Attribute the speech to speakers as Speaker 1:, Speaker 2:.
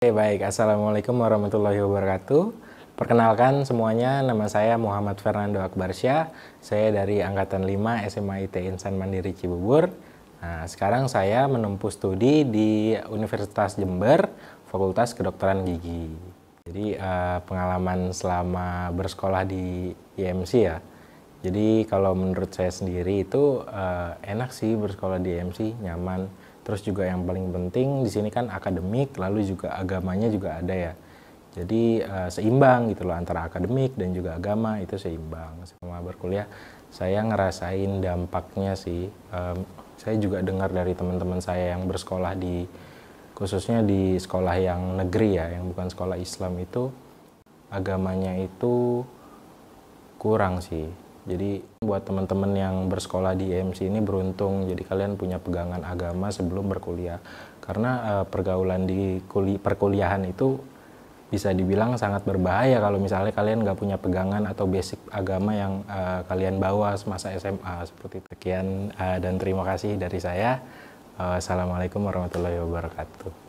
Speaker 1: Oke baik, Assalamualaikum warahmatullahi wabarakatuh. Perkenalkan semuanya, nama saya Muhammad Fernando Akbarsyah. Saya dari Angkatan 5 SMA IT Insan Mandiri Cibubur. Nah, sekarang saya menempuh studi di Universitas Jember, Fakultas Kedokteran Gigi. Jadi eh, pengalaman selama bersekolah di IMC ya. Jadi kalau menurut saya sendiri itu eh, enak sih bersekolah di IMC, nyaman terus juga yang paling penting di sini kan akademik lalu juga agamanya juga ada ya jadi uh, seimbang gitu loh antara akademik dan juga agama itu seimbang selama berkuliah saya ngerasain dampaknya sih um, saya juga dengar dari teman-teman saya yang bersekolah di khususnya di sekolah yang negeri ya yang bukan sekolah Islam itu agamanya itu kurang sih jadi buat teman-teman yang bersekolah di IMC e ini beruntung, jadi kalian punya pegangan agama sebelum berkuliah. Karena uh, pergaulan di kuli perkuliahan itu bisa dibilang sangat berbahaya kalau misalnya kalian nggak punya pegangan atau basic agama yang uh, kalian bawa semasa SMA seperti itu. Sekian uh, dan terima kasih dari saya. Uh, Assalamualaikum warahmatullahi wabarakatuh.